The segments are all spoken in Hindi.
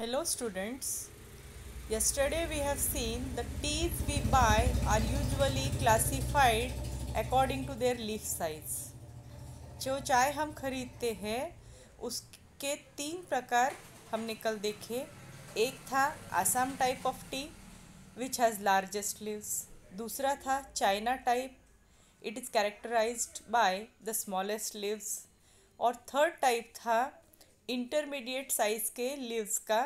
Hello students yesterday we have seen the teas we buy are usually classified according to their leaf size. जो चाय हम खरीदते हैं उसके तीन प्रकार हमने कल देखे एक था Assam type of tea which has largest leaves दूसरा था China type it is characterized by the smallest leaves और थर्ड टाइप था इंटरमीडिएट साइज के लीव्स का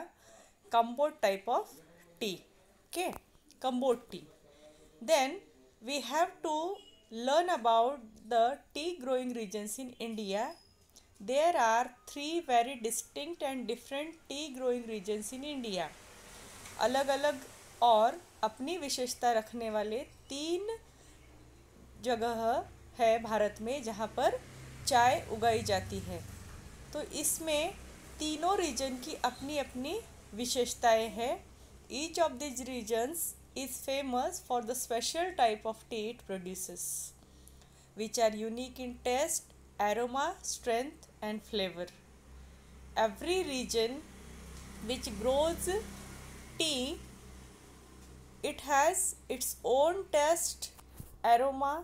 कंपोट टाइप ऑफ टी के Cambod tea then we have to learn about the tea growing regions in India there are three very distinct and different tea growing regions in India अलग अलग और अपनी विशेषता रखने वाले तीन जगह है भारत में जहाँ पर चाय उगाई जाती है तो इसमें तीनों रीजन की अपनी अपनी विशेषताएं हैं each of these regions is famous for the special type of tea it produce which are unique in taste aroma strength and flavour every region which grows tea it has its own taste aroma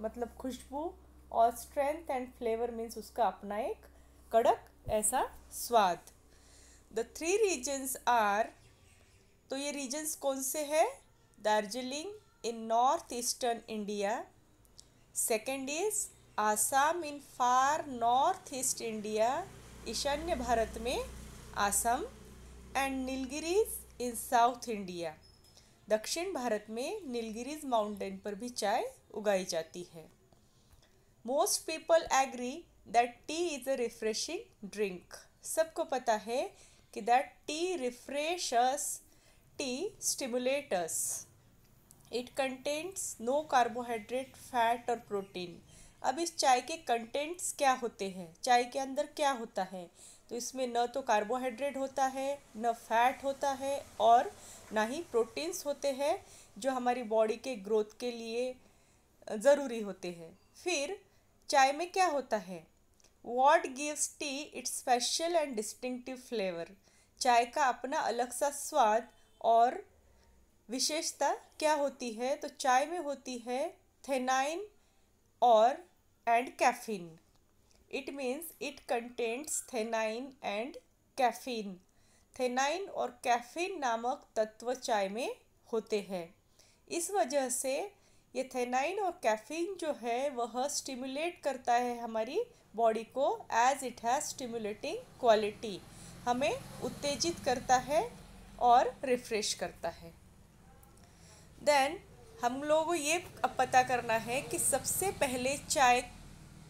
मतलब खुशबू और स्ट्रेंथ एंड फ्लेवर मीन्स उसका अपना एक कड़क ऐसा स्वाद द थ्री रीजन्स आर तो ये रीजन्स कौन से हैं Darjeeling in north eastern India second is Assam in far north east India ईशान्य भारत में Assam and Nilgiris in south India दक्षिण भारत में नीलगिरीज माउंटेन पर भी चाय उगाई जाती है most people agree that tea is a refreshing drink सबको पता है कि that tea refresh tea stimulates it contents no carbohydrate fat और प्रोटीन अब इस चाय के कंटेंट्स क्या होते हैं चाय के अंदर क्या होता है तो इसमें न तो कार्बोहाइड्रेट होता है न फैट होता है और ना ही प्रोटीन्स होते हैं जो हमारी बॉडी के ग्रोथ के लिए ज़रूरी होते हैं फिर चाय में क्या होता है what gives tea its special and distinctive flavour चाय का अपना अलग सा स्वाद और विशेषता क्या होती है तो चाय में होती है थेनाइन और and caffeine it means it contents theanine and caffeine theanine और कैफीन नामक तत्व चाय में होते हैं इस वजह से ये थेनाइन और कैफीन जो है वह स्टिमुलेट करता है हमारी बॉडी को as it has stimulating quality हमें उत्तेजित करता है और रिफ्रेश करता है देन हम लोगों को ये अब पता करना है कि सबसे पहले चाय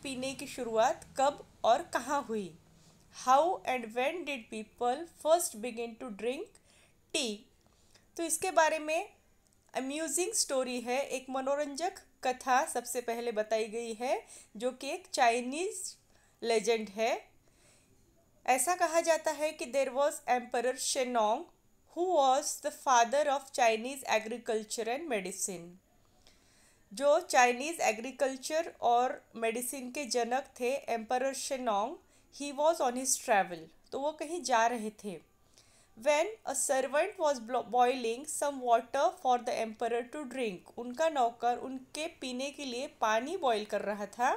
पीने की शुरुआत कब और कहाँ हुई how and when did people first begin to drink tea तो इसके बारे में अम्यूजिंग स्टोरी है एक मनोरंजक कथा सबसे पहले बताई गई है जो कि एक चाइनीज लेजेंड है ऐसा कहा जाता है कि there was emperor Shennong who was the father of Chinese agriculture and medicine जो चाइनीज़ एग्रीकल्चर और मेडिसिन के जनक थे emperor Shennong he was on his travel तो वो कहीं जा रहे थे when a servant was boiling some water for the emperor to drink उनका नौकर उनके पीने के लिए पानी बॉयल कर रहा था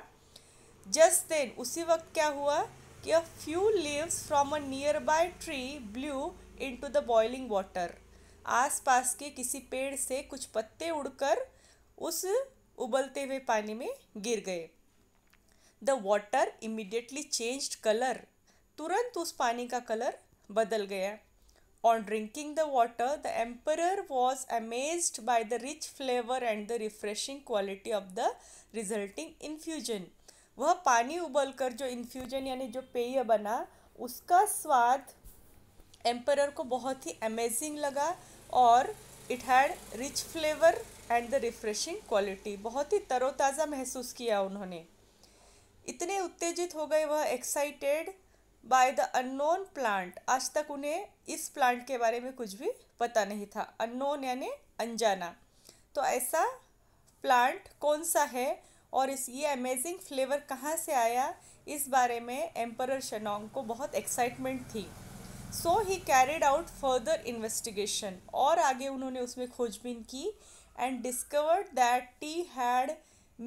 जस्ट देन उसी वक्त क्या हुआ कि a few leaves from a nearby tree blew to the boiling water आसपास के किसी पेड़ से कुछ पत्ते उड़कर उस उबलते हुए पानी में गिर गए the water immediately changed colour तुरंत उस पानी का कलर बदल गया On drinking the water, the emperor was amazed by the rich flavor and the refreshing quality of the resulting infusion. वह पानी उबलकर जो इन्फ्यूजन यानी जो पेय बना उसका स्वाद एम्परर को बहुत ही अमेजिंग लगा और it had rich flavour and the refreshing quality बहुत ही तरोताज़ा महसूस किया उन्होंने इतने उत्तेजित हो गए वह excited by the unknown plant आज तक उन्हें इस प्लांट के बारे में कुछ भी पता नहीं था अननोन यानी अनजाना तो ऐसा प्लांट कौन सा है और इस ये अमेजिंग फ्लेवर कहाँ से आया इस बारे में एम्पर शनोंग को बहुत एक्साइटमेंट थी so he carried out further investigation और आगे उन्होंने उसमें खोजबीन की and discovered that tea had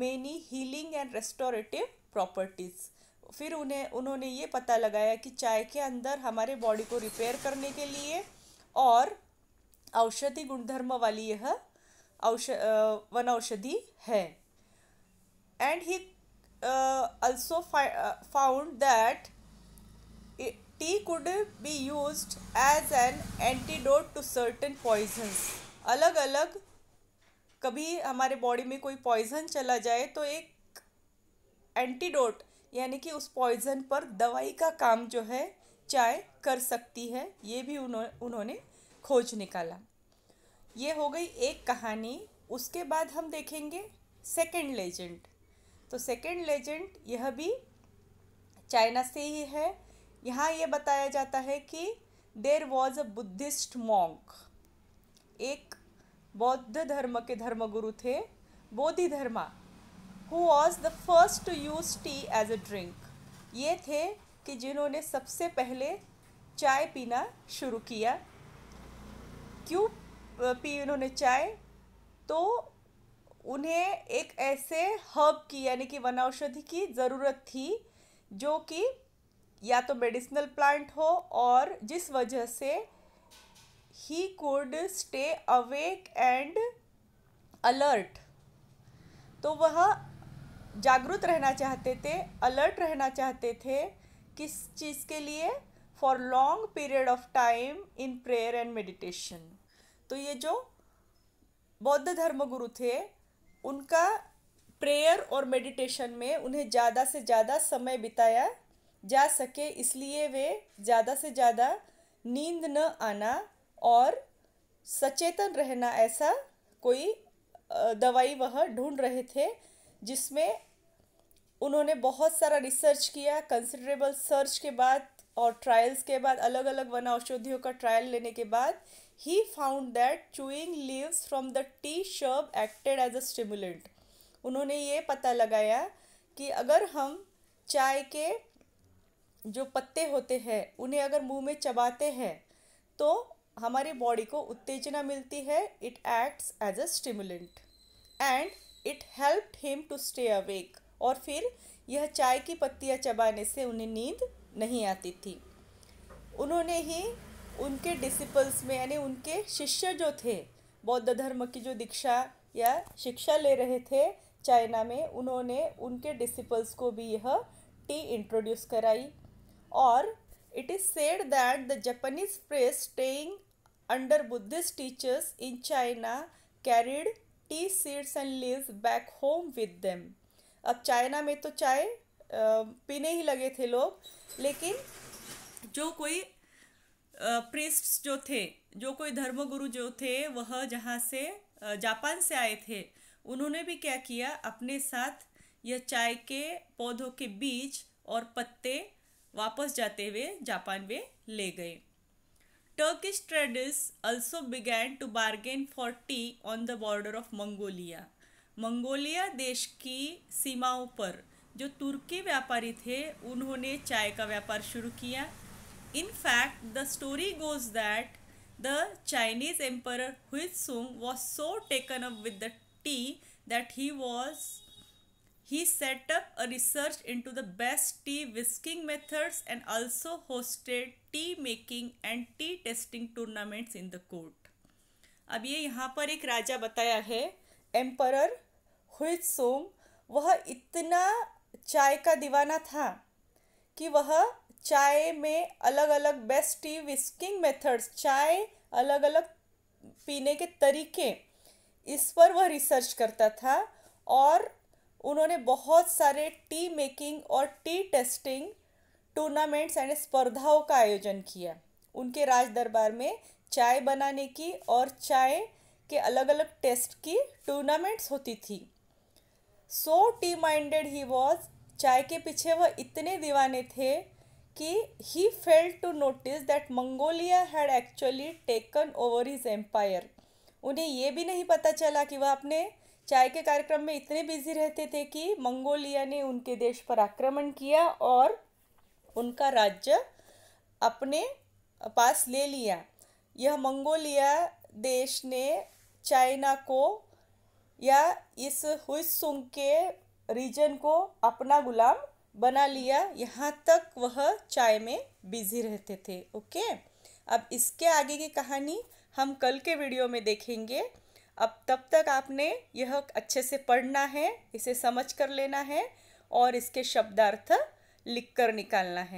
many healing and restorative properties फिर उन्हें उन्होंने ये पता लगाया कि चाय के अंदर हमारे बॉडी को रिपेयर करने के लिए और औषधि गुणधर्म वाली यह औष वन औषधि है and he also found that tea could be use as an antidote to certain poisons अलग अलग कभी हमारे बॉडी में कोई पॉइजन चला जाए तो एक एंटीडोट यानी कि उस पॉइजन पर दवाई का काम जो है चाय कर सकती है ये भी उन्होंने उन्होंने खोज निकाला ये हो गई एक कहानी उसके बाद हम देखेंगे सेकेंड लेजेंड तो सेकेंड लेजेंड यह भी चाइना से ही है यहाँ ये बताया जाता है कि there was a Buddhist monk एक बौद्ध धर्म के धर्मगुरु थे Bodhi Dharma who was the first to use tea as a drink ये थे कि जिन्होंने सबसे पहले चाय पीना शुरू किया क्यों पी उन्होंने चाय तो उन्हें एक ऐसे हर्ब की यानी कि वन औषधि की ज़रूरत थी जो कि या तो मेडिसिनल प्लांट हो और जिस वजह से he could stay awake and alert तो वह जागरूक रहना चाहते थे अलर्ट रहना चाहते थे किस चीज़ के लिए for long period of time in prayer and meditation तो ये जो बौद्ध धर्म गुरु थे उनका प्रेयर और मेडिटेशन में उन्हें ज़्यादा से ज़्यादा समय बिताया जा सके इसलिए वे ज़्यादा से ज़्यादा नींद न आना और सचेतन रहना ऐसा कोई दवाई वह ढूंढ रहे थे जिसमें उन्होंने बहुत सारा रिसर्च किया कंसिडरेबल सर्च के बाद और ट्रायल्स के बाद अलग अलग वन औषधियों का ट्रायल लेने के बाद he found that chewing leaves from the tea shrub acted as a stimulant उन्होंने ये पता लगाया कि अगर हम चाय के जो पत्ते होते हैं उन्हें अगर मुंह में चबाते हैं तो हमारी बॉडी को उत्तेजना मिलती है it acts as a stimulant and it helped him to stay awake और फिर यह चाय की पत्तियाँ चबाने से उन्हें नींद नहीं आती थी उन्होंने ही उनके डिसिपल्स में यानी उनके शिष्य जो थे बौद्ध धर्म की जो दीक्षा या शिक्षा ले रहे थे चाइना में उन्होंने उनके डिसिपल्स को भी यह टी इंट्रोड्यूस कराई और it is said that the Japanese priests staying under Buddhist teachers in China carried tea seeds and leaves back home with them अब चाइना में तो चाय पीने ही लगे थे लोग लेकिन जो कोई प्रिस्ट जो थे जो कोई धर्मगुरु जो थे वह जहाँ से जापान से आए थे उन्होंने भी क्या किया अपने साथ यह चाय के पौधों के बीज और पत्ते वापस जाते हुए जापान में ले गए Turkish traders also began to bargain for tea on the border of Mongolia. Mongolia देश की सीमाओं पर जो तुर्की व्यापारी थे उन्होंने चाय का व्यापार शुरू किया in fact the story goes that the Chinese emperor Huizong was so taken up with the tea that he was he set up a research into the best tea whisking methods and also hosted tea making and tea tasting tournaments in the court अब ये यहाँ पर एक राजा बताया है एम्परर हुई सोम वह इतना चाय का दीवाना था कि वह चाय में अलग अलग बेस्ट टी विस्किंग मेथड्स चाय अलग अलग पीने के तरीके इस पर वह रिसर्च करता था और उन्होंने बहुत सारे टी मेकिंग और टी टेस्टिंग टूर्नामेंट्स एंड स्पर्धाओं का आयोजन किया उनके राज दरबार में चाय बनाने की और चाय के अलग अलग टेस्ट की टूर्नामेंट्स होती थी so tea minded he was चाय के पीछे वह इतने दीवाने थे कि he fail to notice that Mongolia had actually taken over his empire उन्हें ये भी नहीं पता चला कि वह अपने चाय के कार्यक्रम में इतने बिजी रहते थे कि मंगोलिया ने उनके देश पर आक्रमण किया और उनका राज्य अपने पास ले लिया यह मंगोलिया देश ने चाइना को या इस हुईसुंग के रीजन को अपना गुलाम बना लिया यहाँ तक वह चाय में बिजी रहते थे ओके अब इसके आगे की कहानी हम कल के वीडियो में देखेंगे अब तब तक आपने यह अच्छे से पढ़ना है इसे समझ कर लेना है और इसके शब्दार्थ लिख कर निकालना है